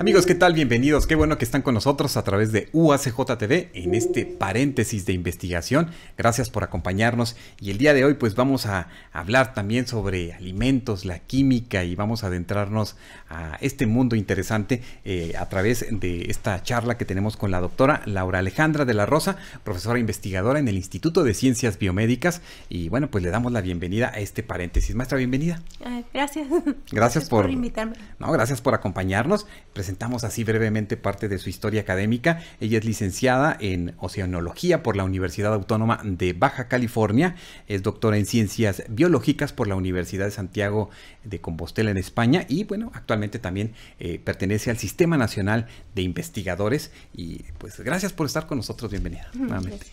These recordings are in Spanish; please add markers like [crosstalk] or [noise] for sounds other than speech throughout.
Amigos, ¿qué tal? Bienvenidos. Qué bueno que están con nosotros a través de UACJTV en este paréntesis de investigación. Gracias por acompañarnos y el día de hoy pues vamos a hablar también sobre alimentos, la química y vamos a adentrarnos a este mundo interesante eh, a través de esta charla que tenemos con la doctora Laura Alejandra de la Rosa, profesora investigadora en el Instituto de Ciencias Biomédicas y bueno pues le damos la bienvenida a este paréntesis. Maestra, bienvenida. gracias. Gracias, por, invitarme. No, gracias por acompañarnos presentamos así brevemente parte de su historia académica. Ella es licenciada en Oceanología por la Universidad Autónoma de Baja California, es doctora en Ciencias Biológicas por la Universidad de Santiago de Compostela en España y bueno, actualmente también eh, pertenece al Sistema Nacional de Investigadores y pues gracias por estar con nosotros, bienvenida. Nuevamente.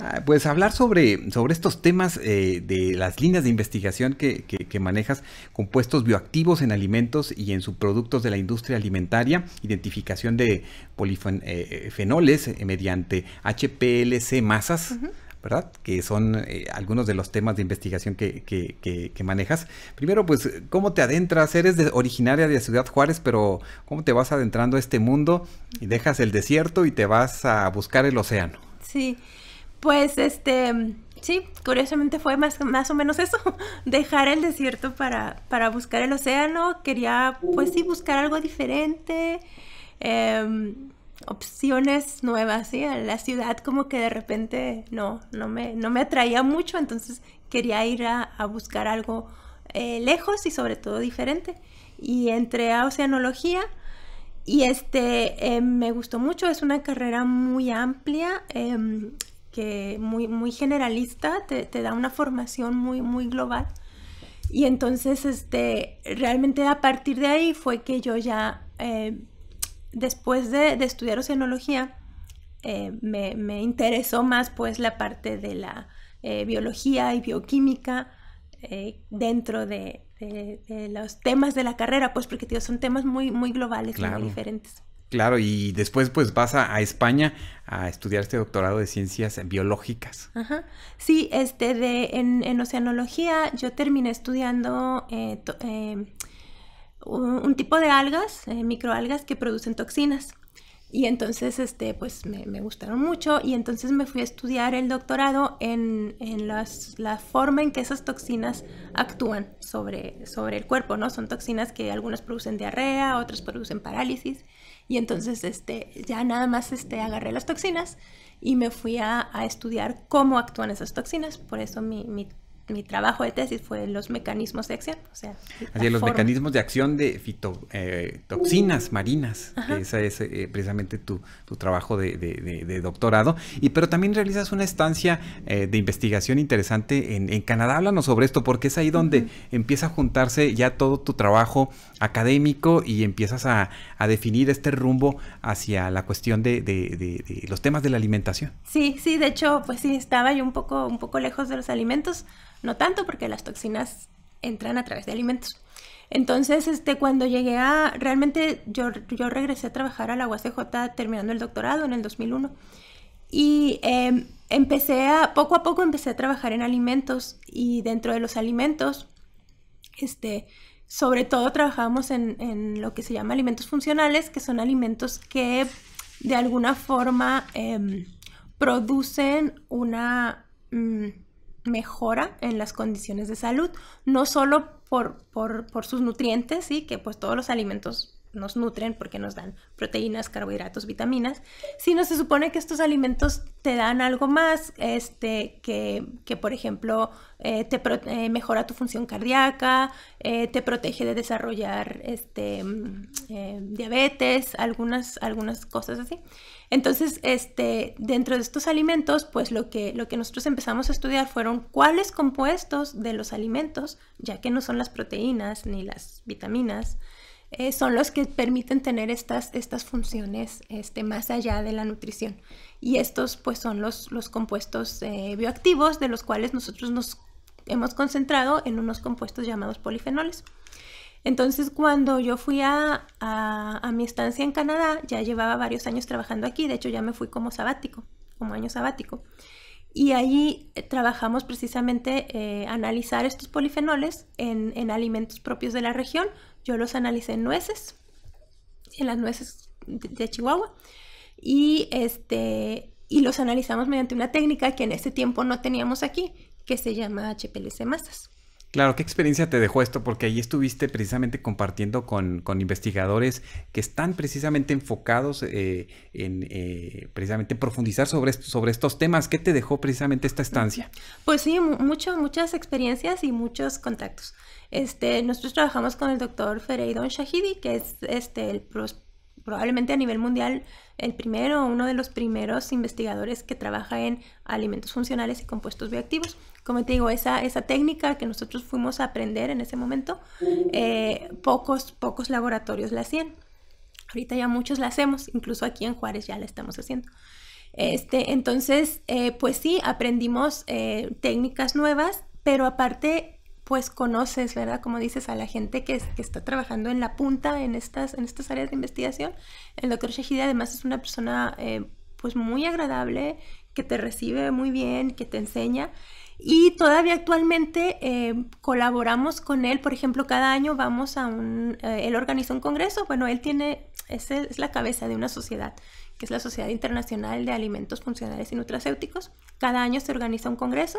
Ah, pues hablar sobre, sobre estos temas eh, de las líneas de investigación que, manejas, compuestos bioactivos en alimentos y en subproductos de la industria alimentaria, identificación de polifenoles eh, eh, mediante HPLC masas. ¿verdad? Que son algunos de los temas de investigación que, manejas. Primero, pues, ¿cómo te adentras? Eres originaria de Ciudad Juárez, pero ¿cómo te vas adentrando a este mundo? Y dejas el desierto y te vas a buscar el océano. Sí, pues este, sí, curiosamente fue más, más o menos eso, [laughs] dejar el desierto para, para buscar el océano, quería pues sí buscar algo diferente, em, opciones nuevas, ¿sí? la ciudad como que de repente no, no me, no me atraía mucho, entonces quería ir a, buscar algo eh, lejos y sobre todo diferente. Y entré a oceanología y este em, me gustó mucho, es una carrera muy amplia, em, que muy, muy generalista, te, da una formación muy, muy global. Y entonces, este, realmente a partir de ahí fue que yo ya, eh, después de, estudiar oceanología, eh, me, interesó más pues la parte de la eh, biología y bioquímica dentro de, los temas de la carrera, pues porque son temas muy, muy globales, muy diferentes. Claro, y después pues vas a, España a estudiar este doctorado de ciencias biológicas. Ajá. Sí, este de en, oceanología yo terminé estudiando eh, eh, un, tipo de algas, eh, microalgas que producen toxinas. Y entonces, este, pues me, gustaron mucho y entonces me fui a estudiar el doctorado en, la forma en que esas toxinas actúan sobre, sobre el cuerpo, ¿no? Son toxinas que algunas producen diarrea, otras producen parálisis. Y entonces este, ya nada más este, agarré las toxinas y me fui a, estudiar cómo actúan esas toxinas. Por eso mi mi trabajo de tesis fue los mecanismos de acción. O sea, los mecanismos de acción de fitotoxinas eh, marinas, ese es eh, precisamente tu, trabajo de, doctorado. Y pero también realizas una estancia eh, de investigación interesante en, en, Canadá. Háblanos sobre esto, porque es ahí donde empieza a juntarse ya todo tu trabajo académico y empiezas a, definir este rumbo hacia la cuestión de, los temas de la alimentación. Sí, sí, de hecho, pues sí, estaba yo un poco, un poco lejos de los alimentos no tanto porque las toxinas entran a través de alimentos. Entonces, este, cuando llegué a, realmente yo, yo regresé a trabajar a la UACJ terminando el doctorado en el 2001 y em, empecé a, poco a poco empecé a trabajar en alimentos y dentro de los alimentos, este, sobre todo trabajamos en, en, lo que se llama alimentos funcionales, que son alimentos que de alguna forma em, producen una... Mm, mejora en las condiciones de salud, no solo por, por, sus nutrientes, y que pues todos los alimentos nos nutren porque nos dan proteínas, carbohidratos, vitaminas, sino se supone que estos alimentos te dan algo más, este, que, por ejemplo eh, te eh, mejora tu función cardíaca, eh, te protege de desarrollar este, mm, diabetes, algunas, algunas cosas así. Entonces, este, dentro de estos alimentos, pues lo lo que nosotros empezamos a estudiar fueron cuáles compuestos de los alimentos, ya que no son las proteínas ni las vitaminas, eh, son los que permiten tener estas, funciones este, más allá de la nutrición. Y estos pues son los, compuestos eh, bioactivos de los cuales nosotros nos hemos concentrado en unos compuestos llamados polifenoles. Entonces, cuando yo fui a, a, mi estancia en Canadá, ya llevaba varios años trabajando aquí, de hecho ya me fui como sabático, como año sabático. Y allí eh, trabajamos precisamente analizar estos polifenoles en, en, alimentos propios de la región yo los analicé en nueces, en las nueces de, Chihuahua, y, este, y los analizamos mediante una técnica que en ese tiempo no teníamos aquí, que se llama HPLC masas. Claro, ¿qué experiencia te dejó esto? Porque ahí estuviste precisamente compartiendo con, investigadores que están precisamente enfocados eh, en eh, precisamente profundizar sobre, sobre estos temas. ¿Qué te dejó precisamente esta estancia? Pues sí, muchas experiencias y muchos contactos. Este, nosotros trabajamos con el doctor Fereidon Shahidi, que es este, el probablemente a nivel mundial el primero, uno de los primeros investigadores que trabaja en alimentos funcionales y compuestos bioactivos como te digo, esa, esa técnica que nosotros fuimos a aprender en ese momento, eh, pocos, pocos laboratorios la hacían. Ahorita ya muchos la hacemos, incluso aquí en Juárez ya la estamos haciendo. Este, entonces, eh, pues sí, aprendimos eh, técnicas nuevas, pero aparte, pues conoces, ¿verdad? Como dices, a la gente que, está trabajando en la punta en estas, en estas áreas de investigación. El doctor Shahidi además es una persona pues muy agradable, que te recibe muy bien, que te enseña. Y todavía actualmente eh, colaboramos con él, por ejemplo, cada año vamos a un, eh, él organiza un congreso, bueno, él tiene, es, la cabeza de una sociedad, que es la Sociedad Internacional de Alimentos Funcionales y Nutracéuticos. Cada año se organiza un congreso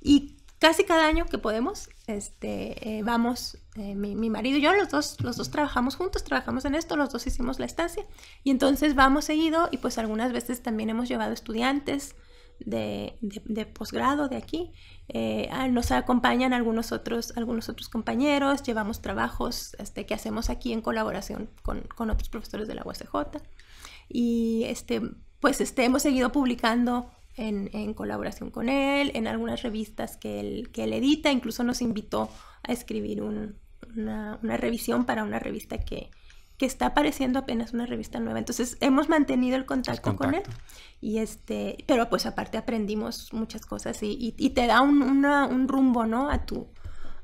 y casi cada año que podemos, este, eh, vamos, mi, marido y yo, los dos, los dos trabajamos juntos, trabajamos en esto, los dos hicimos la estancia y entonces vamos seguido y pues algunas veces también hemos llevado estudiantes de, posgrado de aquí. Eh, ah, nos acompañan algunos otros, algunos otros compañeros, llevamos trabajos este, que hacemos aquí en colaboración con, otros profesores de la USJ. Y este, pues este, hemos seguido publicando en, colaboración con él, en algunas revistas que él, que edita, incluso nos invitó a escribir una revisión para una revista que, que está apareciendo apenas una revista nueva. Entonces hemos mantenido el contacto, con él. Y este, pero pues aparte aprendimos muchas cosas y, y, te da un, rumbo, ¿no? A tu,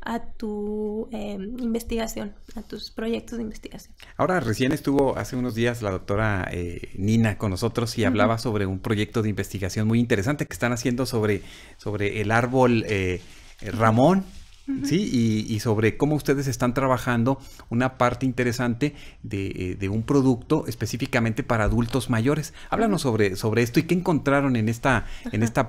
a tu em, investigación, a tus proyectos de investigación. Ahora, recién estuvo hace unos días la doctora eh, Nina con nosotros y hablaba sobre un proyecto de investigación muy interesante que están haciendo sobre, sobre el árbol eh, eh, Ramón ¿sí? Y, sobre cómo ustedes están trabajando una parte interesante de, eh, un producto específicamente para adultos mayores. Háblanos sobre, esto y qué encontraron en esta,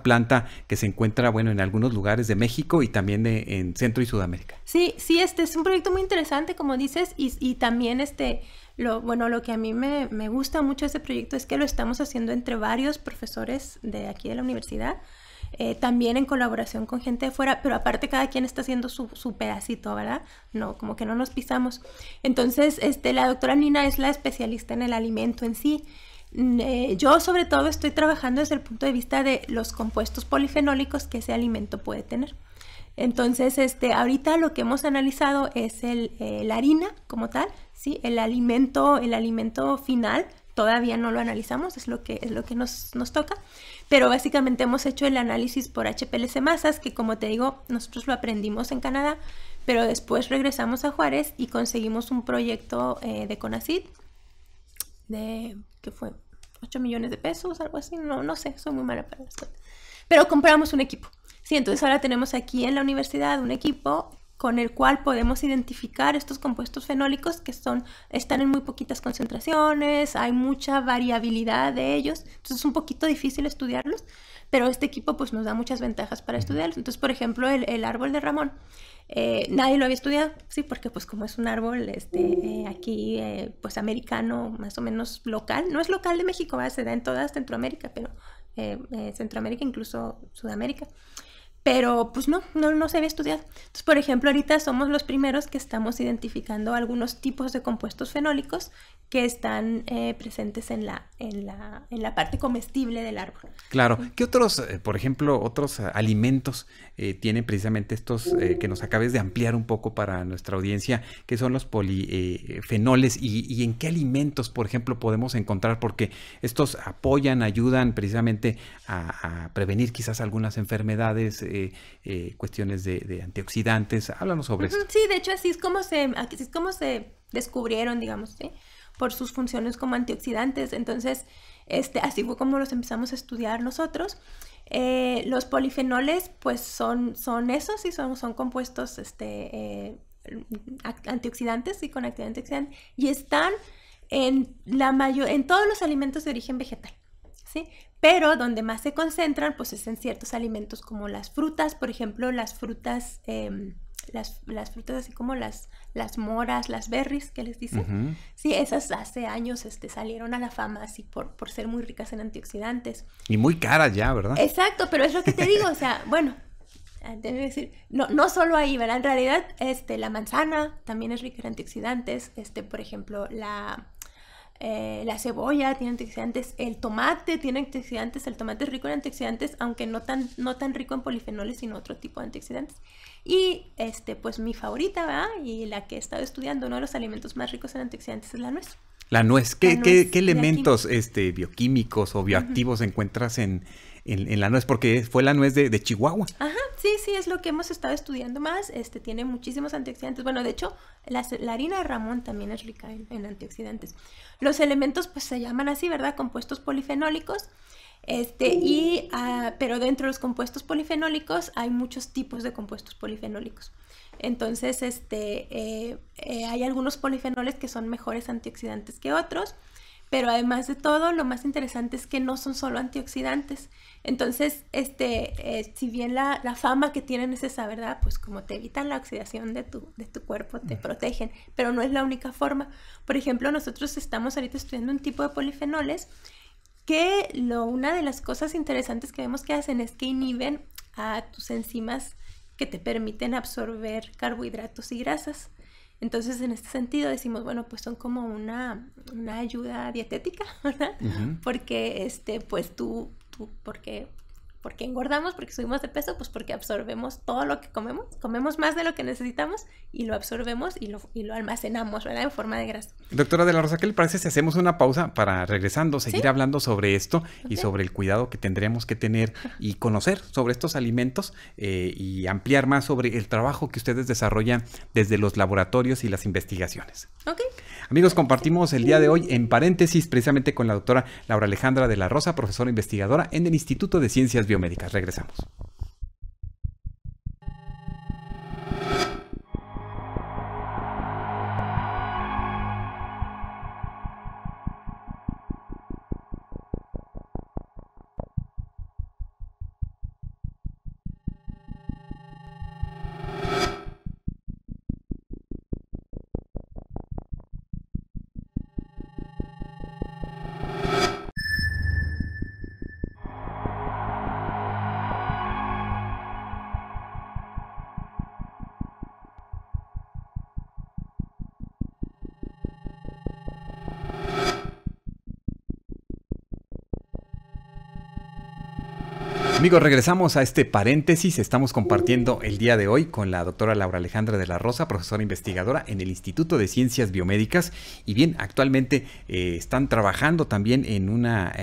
planta que se encuentra, bueno, en algunos lugares de México y también en Centro y Sudamérica. Sí, sí, este es un proyecto muy interesante, como dices, y, también este... Lo, bueno, lo que a mí me, me gusta mucho de este proyecto es que lo estamos haciendo entre varios profesores de aquí de la universidad. Eh, también en colaboración con gente de fuera, pero aparte cada quien está haciendo su, su, pedacito, ¿verdad? No, como que no nos pisamos. Entonces, este, la doctora Nina es la especialista en el alimento en sí. Mm, eh, yo sobre todo estoy trabajando desde el punto de vista de los compuestos polifenólicos que ese alimento puede tener. Entonces, este, ahorita lo que hemos analizado es el, eh, la harina como tal, ¿sí? el, alimento, el alimento final, todavía no lo analizamos, es lo que, es lo que nos, nos toca pero básicamente hemos hecho el análisis por HPLC masas, que como te digo, nosotros lo aprendimos en Canadá, pero después regresamos a Juárez y conseguimos un proyecto eh, de CONACID de, que fue? 8 millones de pesos, algo así, no, no sé, soy muy mala para las Pero compramos un equipo. Sí, entonces ahora tenemos aquí en la universidad un equipo con el cual podemos identificar estos compuestos fenólicos que son, están en muy poquitas concentraciones, hay mucha variabilidad de ellos, entonces es un poquito difícil estudiarlos, pero este equipo pues nos da muchas ventajas para estudiarlos. Entonces, por ejemplo, el, árbol de Ramón, eh, nadie lo había estudiado, sí, porque pues como es un árbol este, eh, aquí eh, pues americano, más o menos local, no es local de México, se da en toda Centroamérica, pero Centroamérica, incluso Sudamérica. Pero pues no, no, no se había estudiado. Entonces, por ejemplo, ahorita somos los primeros que estamos identificando algunos tipos de compuestos fenólicos que están eh, presentes en la, en, la, en la parte comestible del árbol. Claro. ¿Qué otros, eh, por ejemplo, otros eh, alimentos tienen precisamente estos que nos acabes de ampliar un poco para nuestra audiencia, que son los polifenoles y, y en qué alimentos, por ejemplo, podemos encontrar? Porque estos apoyan, ayudan precisamente a, a prevenir quizás algunas enfermedades eh, eh, cuestiones de, antioxidantes. Háblanos sobre eso. Sí, de hecho así es como se, así es como se descubrieron, digamos, ¿sí? por sus funciones como antioxidantes. Entonces, este, así fue como los empezamos a estudiar nosotros. Eh, los polifenoles, pues son, son esos y son, son compuestos este, eh, antioxidantes y con actividad antioxidante y están en, la en todos los alimentos de origen vegetal. Pero donde más se concentran, pues es en ciertos alimentos como las frutas, por ejemplo, las frutas, em, las, frutas así como las, moras, las berries que les dicen. Sí, esas hace años este, salieron a la fama así por, por ser muy ricas en antioxidantes. Y muy caras ya, ¿verdad? Exacto, pero es lo que te digo, o sea, [laughs] bueno, ah, decir, no, no solo ahí, ¿verdad? En realidad, este, la manzana también es rica en antioxidantes. Este, por ejemplo, la, eh, la cebolla tiene antioxidantes, el tomate tiene antioxidantes, el tomate es rico en antioxidantes, aunque no tan, no tan rico en polifenoles, sino otro tipo de antioxidantes. Y este, pues mi favorita, ¿verdad? Y la que he estado estudiando, uno de los alimentos más ricos en antioxidantes es la nuez. La nuez, ¿qué, ¿qué, elementos este, bioquímicos o bioactivos encuentras en, en, la nuez, porque fue la nuez de, Chihuahua. Ajá, sí, sí, es lo que hemos estado estudiando más. Este tiene muchísimos antioxidantes. Bueno, de hecho, la, harina de Ramón también es rica en, antioxidantes. Los elementos, pues se llaman así, ¿verdad? Compuestos polifenólicos. Este, ah, pero dentro de los compuestos polifenólicos hay muchos tipos de compuestos polifenólicos. Entonces, este, eh, eh, hay algunos polifenoles que son mejores antioxidantes que otros. Pero además de todo, lo más interesante es que no son solo antioxidantes. Entonces, este, eh, si bien la, fama que tienen es esa, ¿verdad? Pues como te evitan la oxidación de tu, cuerpo, te protegen, pero no es la única forma. Por ejemplo, nosotros estamos ahorita estudiando un tipo de polifenoles que una de las cosas interesantes que vemos que hacen es que inhiben a tus enzimas que te permiten absorber carbohidratos y grasas. Entonces, en este sentido decimos, bueno, pues son como una, ayuda dietética, [laughs] ¿verdad? Porque, este, pues tú, tú, porque porque engordamos? ¿Porque subimos de peso? Pues porque absorbemos todo lo que comemos, comemos más de lo que necesitamos y lo absorbemos y lo, y lo almacenamos, ¿verdad? En forma de grasa. Doctora de la Rosa, ¿qué le parece si hacemos una pausa para regresando, seguir hablando sobre esto y sobre el cuidado que tendremos que tener y conocer sobre estos alimentos eh, y ampliar más sobre el trabajo que ustedes desarrollan desde los laboratorios y las investigaciones? Ok. Amigos, compartimos el día de hoy en paréntesis precisamente con la doctora Laura Alejandra de la Rosa, profesora investigadora en el Instituto de Ciencias Biomédicas. Regresamos. regresamos a este paréntesis. Estamos compartiendo el día de hoy con la doctora Laura Alejandra de la Rosa, profesora investigadora en el Instituto de Ciencias Biomédicas. Y bien, actualmente eh, están trabajando también en una,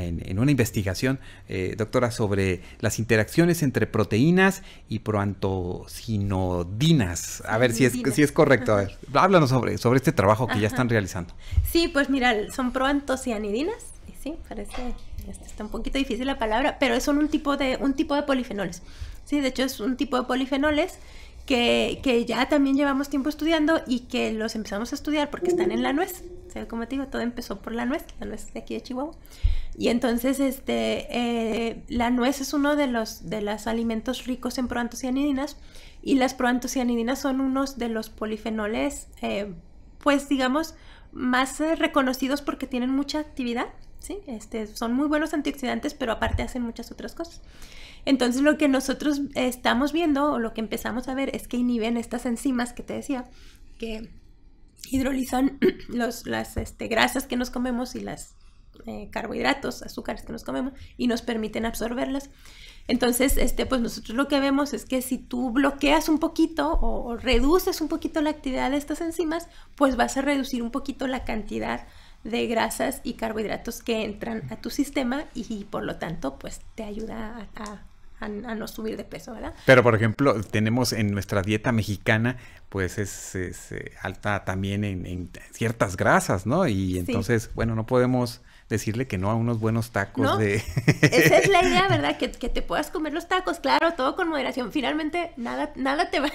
investigación, eh, doctora, sobre las interacciones entre proteínas y proantocinodinas. A ver si es, correcto. háblanos sobre, este trabajo que ya están realizando. Sí, pues mira, son proantocianidinas. Sí, parece está un poquito difícil la palabra, pero son un tipo de, un tipo de polifenoles. Sí, de hecho es un tipo de polifenoles que, que, ya también llevamos tiempo estudiando y que los empezamos a estudiar porque están en la nuez. sea, como te digo, todo empezó por la nuez, la nuez de aquí de Chihuahua. Y entonces, este, eh, la nuez es uno de los, de los alimentos ricos en proantocianidinas y las proantocianidinas son unos de los polifenoles, eh, pues digamos, más eh, reconocidos porque tienen mucha actividad ¿sí? Este, son muy buenos antioxidantes, pero aparte hacen muchas otras cosas. Entonces lo que nosotros estamos viendo o lo que empezamos a ver es que inhiben estas enzimas que te decía, que hidrolizan [clears throat] las este, grasas que nos comemos y las eh, carbohidratos, azúcares que nos comemos y nos permiten absorberlas. Entonces, este, pues nosotros lo que vemos es que si tú bloqueas un poquito o, o reduces un poquito la actividad de estas enzimas, pues vas a reducir un poquito la cantidad de grasas y carbohidratos que entran a tu sistema y, por lo tanto pues te ayuda a, no subir de peso, ¿verdad? Pero por ejemplo, tenemos en nuestra dieta mexicana, pues es, eh, alta también en, ciertas grasas, ¿no? Y entonces, bueno, no podemos decirle que no a unos buenos tacos de... Esa es la idea, [laughs] ¿verdad? Que, que, te puedas comer los tacos, claro, todo con moderación. Finalmente, nada, nada te va...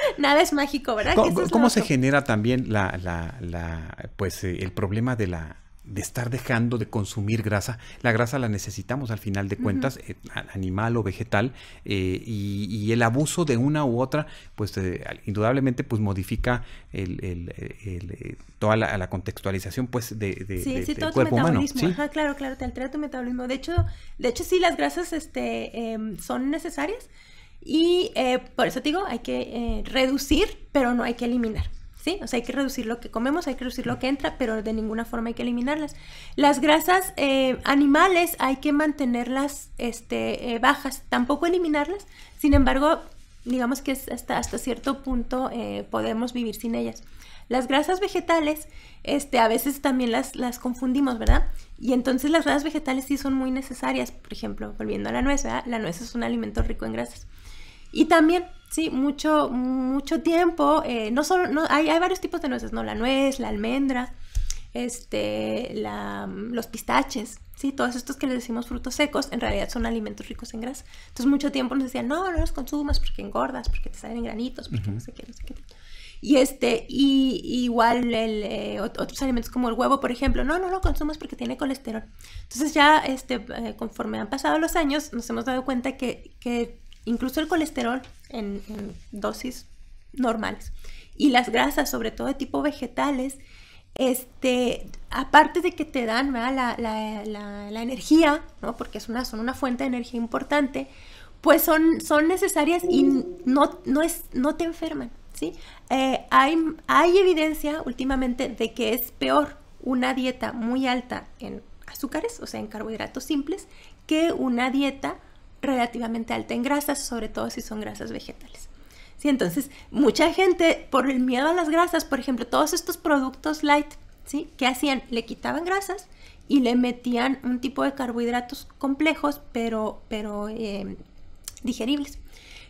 [laughs] Nada es mágico, ¿verdad? ¿Cómo, se genera también la, la, pues, eh, el problema de la de estar dejando de consumir grasa. La grasa la necesitamos al final de cuentas, eh, animal o vegetal, eh, y, el abuso de una u otra, pues indudablemente pues modifica toda la, contextualización pues de, de, sí, sí, todo tu metabolismo. claro, claro, te altera tu metabolismo. De hecho, de hecho sí, las grasas este, em, son necesarias y eh, por eso te digo, hay que eh, reducir, pero no hay que eliminar. ¿Sí? O sea, hay que reducir lo que comemos, hay que reducir lo que entra, pero de ninguna forma hay que eliminarlas. Las grasas eh, animales hay que mantenerlas este, bajas, tampoco eliminarlas. Sin embargo, digamos que hasta, hasta cierto punto podemos vivir sin ellas. Las grasas vegetales, este, a veces también las, las confundimos, ¿verdad? Y entonces las grasas vegetales sí son muy necesarias. Por ejemplo, volviendo a la nuez, ¿verdad? La nuez es un alimento rico en grasas. Y también, sí, mucho, mucho tiempo, eh, no solo, no, hay, varios tipos de nueces, ¿no? La nuez, la almendra, este, la, los pistaches, ¿sí? Todos estos que les decimos frutos secos, en realidad son alimentos ricos en grasa. Entonces mucho tiempo nos decían, no, no los consumas porque engordas, porque te salen granitos, porque no sé qué, no sé qué. Y este, y, igual eh, otros alimentos como el huevo, por ejemplo, no, no lo consumas porque tiene colesterol. Entonces ya este, eh, conforme han pasado los años, nos hemos dado cuenta que, que incluso el colesterol en, dosis normales y las grasas, sobre todo de tipo vegetales, este, aparte de que te dan la, energía, ¿no? porque es una, son una fuente de energía importante, pues son, son necesarias y no, no, es, no te enferman. ¿sí? Eh, hay, hay evidencia últimamente de que es peor una dieta muy alta en azúcares, o sea, en carbohidratos simples, que una dieta relativamente alta en grasas, sobre todo si son grasas vegetales. Sí, entonces, mucha gente, por el miedo a las grasas, por ejemplo, todos estos productos light, ¿sí? ¿Qué hacían? Le quitaban grasas y le metían un tipo de carbohidratos complejos, pero, pero eh, digeribles.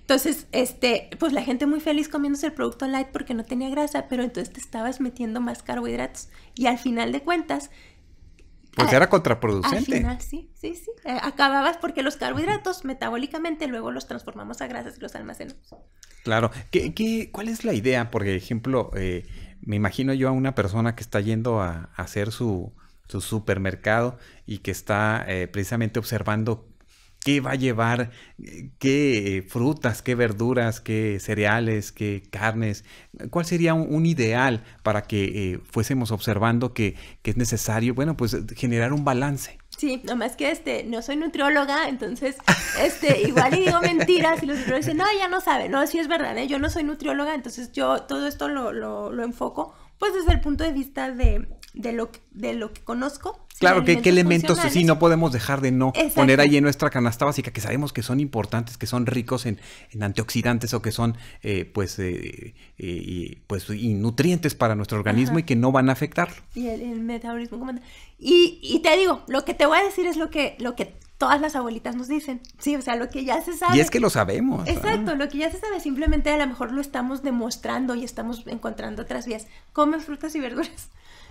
Entonces, este, pues la gente muy feliz comiéndose el producto light porque no tenía grasa, pero entonces te estabas metiendo más carbohidratos. Y al final de cuentas, pues era contraproducente. Al final, sí, sí, sí. Eh, acababas porque los carbohidratos metabólicamente luego los transformamos a grasas y los almacenamos. Claro. ¿Qué, cuál es la idea? porque ejemplo, eh, me imagino yo a una persona que está yendo a, hacer su, supermercado y que está eh, precisamente observando qué va a llevar, qué frutas, qué verduras, qué cereales, qué carnes, cuál sería un, ideal para que eh, fuésemos observando que, es necesario, bueno, pues generar un balance. Sí, nomás que este, no soy nutrióloga, entonces, este, igual y digo mentiras y los nutriólogos dicen, no, ya no sabe, no, sí es verdad, ¿eh? yo no soy nutrióloga, entonces yo todo esto lo, enfoco pues desde el punto de vista de lo que conozco claro, que qué elementos sí no podemos dejar de no poner ahí en nuestra canasta básica, que sabemos que son importantes, que son ricos en, antioxidantes o que son eh, pues, eh, eh pues y nutrientes para nuestro organismo y que no van a afectarlo. Y el, metabolismo. Y, y, te digo, lo que te voy a decir es lo que, lo que todas las abuelitas nos dicen. Sí, o sea, lo que ya se sabe. Y es que lo sabemos. ¿ah? Exacto, lo que ya se sabe, simplemente a lo mejor lo estamos demostrando y estamos encontrando otras vías. Come frutas y verduras.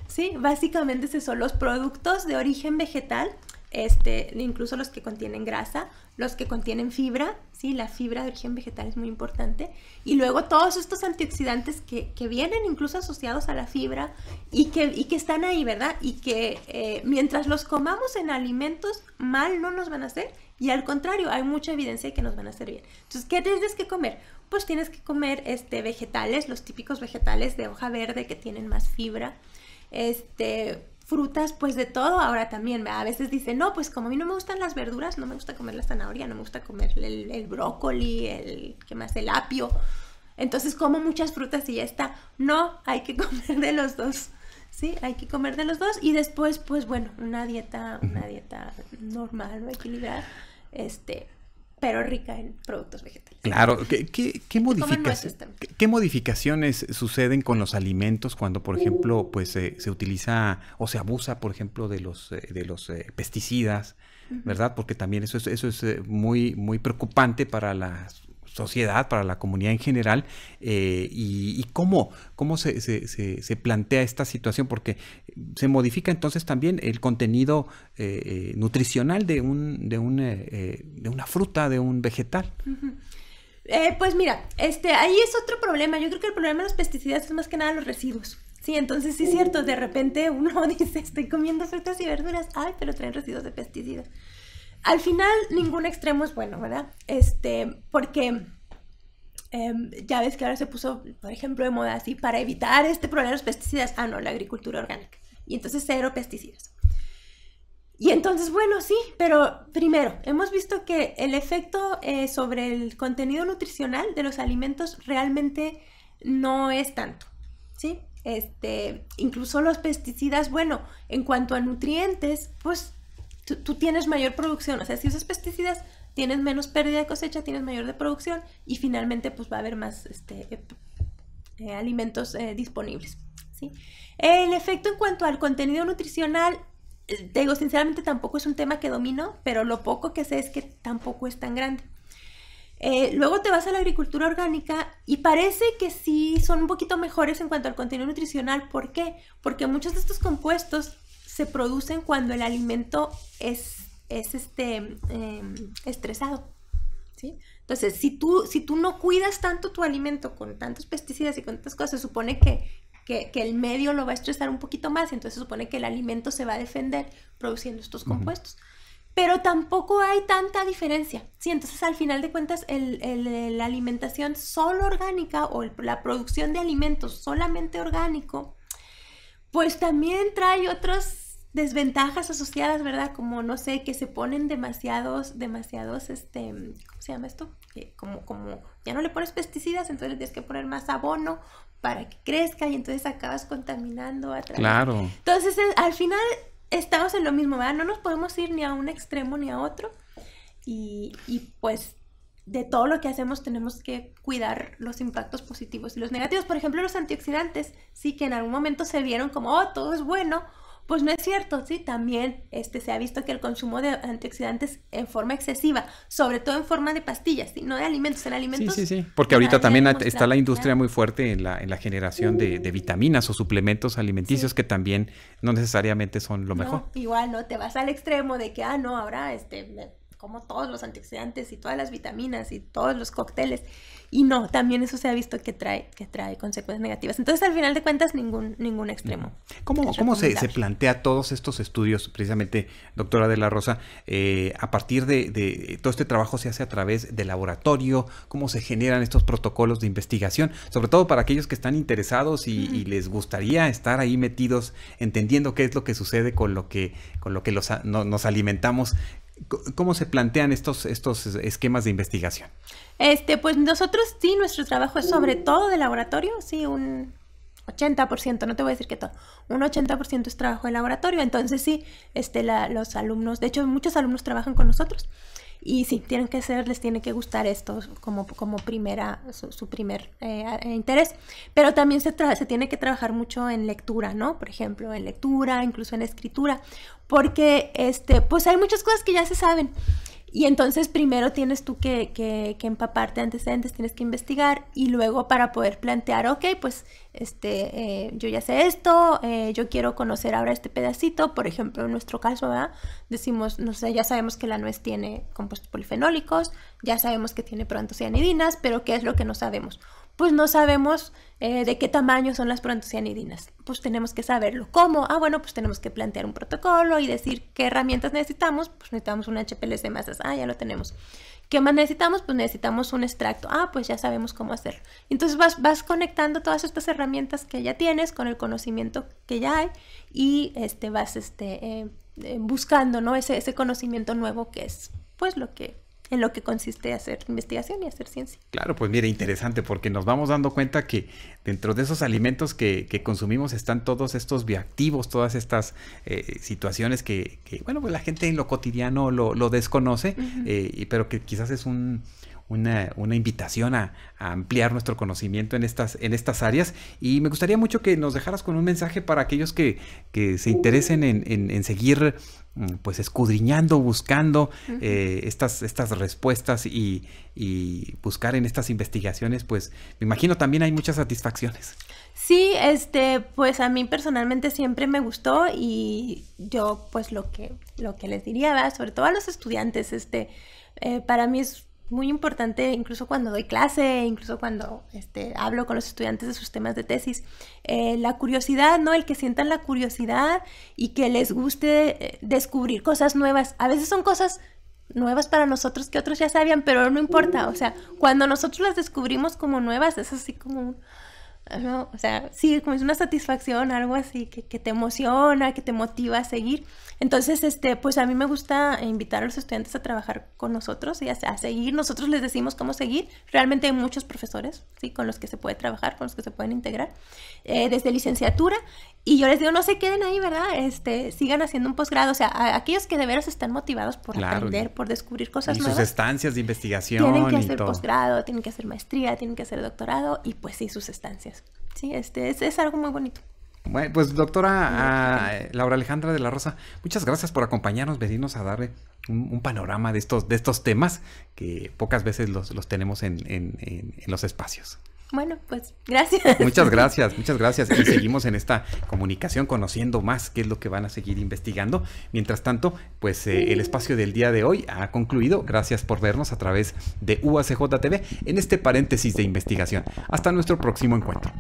¿sí? Básicamente esos son los productos de origen vegetal, este, incluso los que contienen grasa, los que contienen fibra, ¿sí? La fibra de origen vegetal es muy importante. Y luego todos estos antioxidantes que, vienen incluso asociados a la fibra y que, que están ahí, ¿verdad? Y que eh, mientras los comamos en alimentos, mal no nos van a hacer. Y al contrario, hay mucha evidencia de que nos van a hacer bien. Entonces, ¿qué tienes que comer? Pues tienes que comer este, vegetales, los típicos vegetales de hoja verde que tienen más fibra este, frutas, pues de todo. Ahora también, a veces dice no, pues como a mí no me gustan las verduras, no me gusta comer la zanahoria, no me gusta comer el, brócoli, el, ¿qué más? El apio. Entonces como muchas frutas y ya está. No, hay que [laughs] comer de los dos. Sí, hay que comer de los dos y después, pues bueno, una dieta, una dieta normal, ¿no? equilibrada, este, pero rica en productos vegetales. Claro, ¿qué, qué, qué, ¿Qué, modificaciones suceden con los alimentos cuando, por ejemplo, mm. pues eh, se utiliza o se abusa, por ejemplo, de los, eh, de los eh, pesticidas, ¿verdad? Porque también eso es, eso es muy, muy preocupante para las sociedad, para la comunidad en general, eh, y, cómo, cómo se, se, se, plantea esta situación, porque se modifica entonces también el contenido eh, eh, nutricional de, un, de, un, de una fruta, de un vegetal. pues mira, este, ahí es otro problema. Yo creo que el problema de los pesticidas es más que nada los residuos. Sí, entonces sí es cierto, de repente uno [laughs] dice, estoy comiendo frutas y verduras, ay, pero traen residuos de pesticidas al final ningún extremo es bueno, ¿verdad? Este, porque em, ya ves que ahora se puso, por ejemplo, de moda así, para evitar este problema de los pesticidas, ah, no, la agricultura orgánica. Y entonces cero pesticidas. Y entonces, bueno, sí, pero primero, hemos visto que el efecto eh, sobre el contenido nutricional de los alimentos realmente no es tanto, ¿sí? Este, incluso los pesticidas, bueno, en cuanto a nutrientes, pues tú, tienes mayor producción, o sea, si usas pesticidas tienes menos pérdida de cosecha, tienes mayor de producción y finalmente pues va a haber más este, eh, eh, alimentos eh, disponibles. El efecto en cuanto al contenido nutricional, digo sinceramente tampoco es un tema que domino, pero lo poco que sé es que tampoco es tan grande. luego te vas a la agricultura orgánica y parece que sí son un poquito mejores en cuanto al contenido nutricional. ¿Por qué? Porque muchos de estos compuestos se producen cuando el alimento es, es este, em, estresado. Entonces, si tú, si tú no cuidas tanto tu alimento con tantos pesticidas y con tantas cosas, se supone que, el medio lo va a estresar un poquito más, entonces se supone que el alimento se va a defender produciendo estos compuestos. pero tampoco hay tanta diferencia. Sí, entonces al final de cuentas la alimentación solo orgánica o la producción de alimentos solamente orgánico, pues también trae otros desventajas asociadas, ¿verdad? Como, no sé, que se ponen demasiados, demasiados, este, ¿cómo se llama esto? como, como, ya no le pones pesticidas, entonces tienes que poner más abono para que crezca y entonces acabas contaminando a través. Claro. Entonces, eh, al final estamos en lo mismo, ¿verdad? No nos podemos ir ni a un extremo ni a otro. Y, y pues de todo lo que hacemos tenemos que cuidar los impactos positivos y los negativos. Por ejemplo, los antioxidantes, sí que en algún momento se vieron como, oh, todo es bueno, pues no es cierto, sí, también este, se ha visto que el consumo de antioxidantes en forma excesiva, sobre todo en forma de pastillas, no de alimentos, en alimentos. Sí, sí, sí, porque ahorita también está la industria muy fuerte en la, en la generación de, vitaminas o suplementos alimenticios que también no necesariamente son lo mejor. igual, ¿no? Te vas al extremo de que, ah, no, ahora este, como todos los antioxidantes y todas las vitaminas y todos los cócteles. Y no, también eso se ha visto que trae, que trae consecuencias negativas. Entonces, al final de cuentas, ningún, ningún extremo. ¿Cómo, ¿cómo se, plantea todos estos estudios, precisamente, doctora de la Rosa, eh, a partir de, todo este trabajo se hace a través de laboratorio? ¿Cómo se generan estos protocolos de investigación? Sobre todo para aquellos que están interesados y, les gustaría estar ahí metidos, entendiendo qué es lo que sucede con lo que, con lo que los, nos alimentamos ¿Cómo se plantean estos, estos esquemas de investigación? Este, pues nosotros sí, nuestro trabajo es sobre todo de laboratorio, sí, un 80%, no te voy a decir que todo, un 80% es trabajo de laboratorio, entonces sí, este, los alumnos, de hecho muchos alumnos trabajan con nosotros, y sí, tienen que ser, les tiene que gustar esto como, como primera, su, primer eh, interés. Pero también se, se tiene que trabajar mucho en lectura, ¿no? Por ejemplo, en lectura, incluso en escritura, porque este, pues hay muchas cosas que ya se saben. Y entonces primero tienes tú que, que, que, empaparte antecedentes, tienes que investigar y luego para poder plantear, ok, pues este, eh, yo ya sé esto, eh, yo quiero conocer ahora este pedacito, por ejemplo, en nuestro caso, Decimos, no sé, ya sabemos que la nuez tiene compuestos polifenólicos, ya sabemos que tiene proantocianidinas, pero ¿qué es lo que no sabemos? pues no sabemos eh, de qué tamaño son las prontocianidinas. Pues tenemos que saberlo. ¿Cómo? Ah, bueno, pues tenemos que plantear un protocolo y decir qué herramientas necesitamos. Pues necesitamos un HPLC de masas. Ah, ya lo tenemos. ¿Qué más necesitamos? Pues necesitamos un extracto. Ah, pues ya sabemos cómo hacerlo. Entonces vas, vas conectando todas estas herramientas que ya tienes con el conocimiento que ya hay y este, vas este, eh, eh, buscando ¿no? ese, ese conocimiento nuevo que es pues lo que en lo que consiste hacer investigación y hacer ciencia. Claro, pues mire, interesante, porque nos vamos dando cuenta que dentro de esos alimentos que, que consumimos están todos estos bioactivos, todas estas eh, situaciones que, bueno, pues la gente en lo cotidiano lo, desconoce, eh, pero que quizás es un, una, invitación a, ampliar nuestro conocimiento en estas, en estas áreas. Y me gustaría mucho que nos dejaras con un mensaje para aquellos que, se interesen en, seguir mm, pues escudriñando, buscando eh, estas, estas respuestas y, buscar en estas investigaciones, pues me imagino también hay muchas satisfacciones. Sí, este, pues a mí personalmente siempre me gustó y yo pues lo que, lo que les diría, sobre todo a los estudiantes, este, eh, para mí es muy importante, incluso cuando doy clase, incluso cuando este, hablo con los estudiantes de sus temas de tesis, eh, la curiosidad, ¿no? El que sientan la curiosidad y que les guste eh, descubrir cosas nuevas. A veces son cosas nuevas para nosotros que otros ya sabían, pero no importa. O sea, cuando nosotros las descubrimos como nuevas, es así como un ¿no? O sea, sí, como es una satisfacción, algo así que, que, te emociona, que te motiva a seguir. Entonces, este, pues a mí me gusta invitar a los estudiantes a trabajar con nosotros y a, seguir. Nosotros les decimos cómo seguir. Realmente hay muchos profesores, ¿sí? Con los que se puede trabajar, con los que se pueden integrar, eh, desde licenciatura. Y yo les digo, no se queden ahí, ¿verdad? Este, sigan haciendo un posgrado. O sea, aquellos que de veras están motivados por aprender, por descubrir cosas y sus estancias de investigación. Tienen que hacer posgrado, tienen que hacer maestría, tienen que hacer doctorado y pues sí, sus estancias. Sí, este, es, algo muy bonito. Bueno, pues doctora ah, Laura Alejandra de la Rosa, muchas gracias por acompañarnos, venirnos a darle un, panorama de estos, de estos temas que pocas veces los, tenemos en los espacios. Bueno, pues gracias. Muchas [laughs] gracias, muchas gracias. Y seguimos en esta comunicación conociendo más qué es lo que van a seguir investigando. Mientras tanto, pues eh, el espacio del día de hoy ha concluido. Gracias por vernos a través de UACJTV en este paréntesis de investigación. Hasta nuestro próximo encuentro.